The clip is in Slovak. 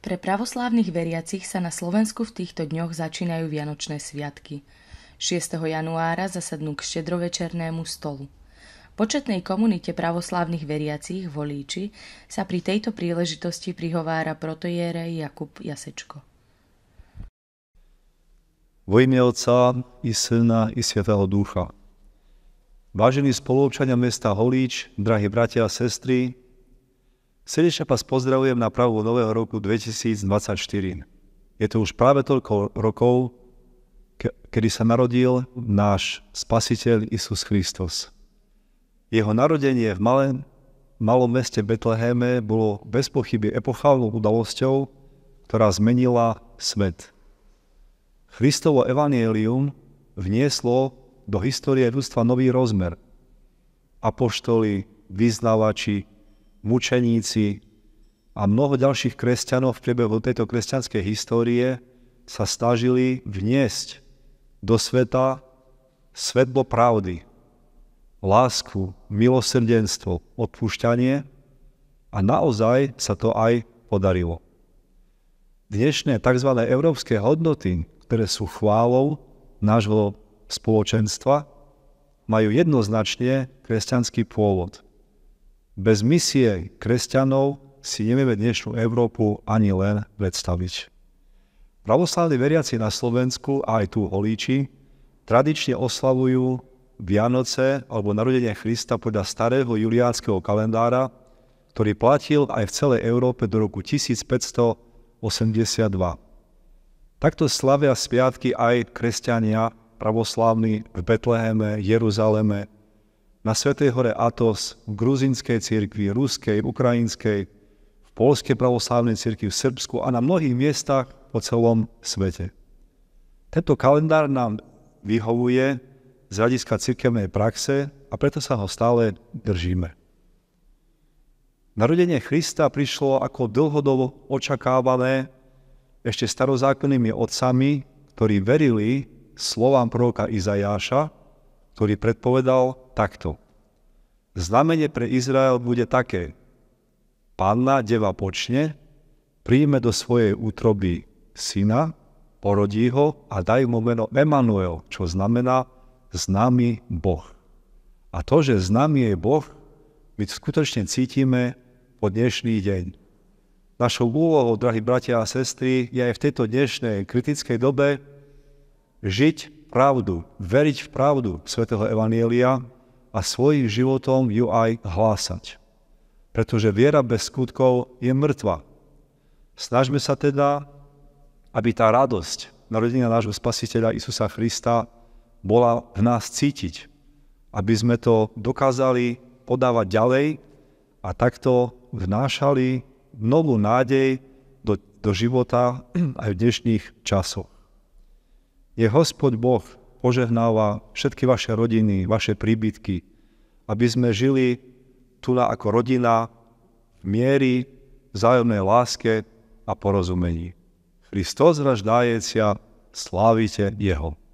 Pre pravoslávnych veriacich sa na Slovensku v týchto dňoch začínajú Vianočné sviatky. 6. januára zasadnú k štedrovečernému stolu. Početnej komunite pravoslávnych veriacich volíči sa pri tejto príležitosti prihovára protojere Jakub Jasečko. Vo ime Otca i Syna i Svetého Ducha. Vážení spolupčania mesta Holíč, drahí bratia a sestry, Srdečne vás pozdravujem na pravú nového roku 2024. Je to už práve toľko rokov, kedy sa narodil náš spasiteľ Isus Kristus. Jeho narodenie v malém, malom meste Betleheme bolo bez pochyby epochálnou udalosťou, ktorá zmenila svet. Christovo evanielium vnieslo do histórie ľudstva nový rozmer. Apoštoli, vyznávači, mučeníci a mnoho ďalších kresťanov v priebehu tejto kresťanskej histórie sa snažili vniesť do sveta svetlo pravdy, lásku, milosrdenstvo, odpúšťanie a naozaj sa to aj podarilo. Dnešné tzv. európske hodnoty, ktoré sú chválou nášho spoločenstva, majú jednoznačne kresťanský pôvod – bez misie kresťanov si nevieme dnešnú Európu ani len predstaviť. Pravoslavní veriaci na Slovensku a aj tu holíči tradične oslavujú Vianoce alebo narodenie Krista podľa starého juliánskeho kalendára, ktorý platil aj v celej Európe do roku 1582. Takto slavia sviatky aj kresťania pravoslávni v Betleheme, Jeruzaleme, na Svetej hore Atos, v gruzinskej cirkvi, ruskej, ukrajinskej, v polskej pravoslavnej cirkvi, v Srbsku a na mnohých miestach po celom svete. Tento kalendár nám vyhovuje z hľadiska cirkevnej praxe a preto sa ho stále držíme. Narodenie Krista prišlo ako dlhodobo očakávané ešte starozákonnými otcami, ktorí verili slovám proroka Izajáša, ktorý predpovedal takto. Znamenie pre Izrael bude také. Panna deva počne, príjme do svojej útroby syna, porodí ho a daj mu meno Emanuel, čo znamená známy Boh. A to, že známy je Boh, my skutočne cítime po dnešný deň. Našou úlohou, drahí bratia a sestry, je aj v tejto dnešnej kritickej dobe žiť pravdu, veriť v pravdu svätého Evanielia a svojim životom ju aj hlásať. Pretože viera bez skutkov je mŕtva. Snažme sa teda, aby tá radosť narodenia nášho spasiteľa Isusa Krista bola v nás cítiť. Aby sme to dokázali podávať ďalej a takto vnášali novú nádej do, do života aj v dnešných časoch je Hospod Boh požehnáva všetky vaše rodiny, vaše príbytky, aby sme žili tu ako rodina v miery, vzájomnej láske a porozumení. Hristos raždájecia, slávite Jeho.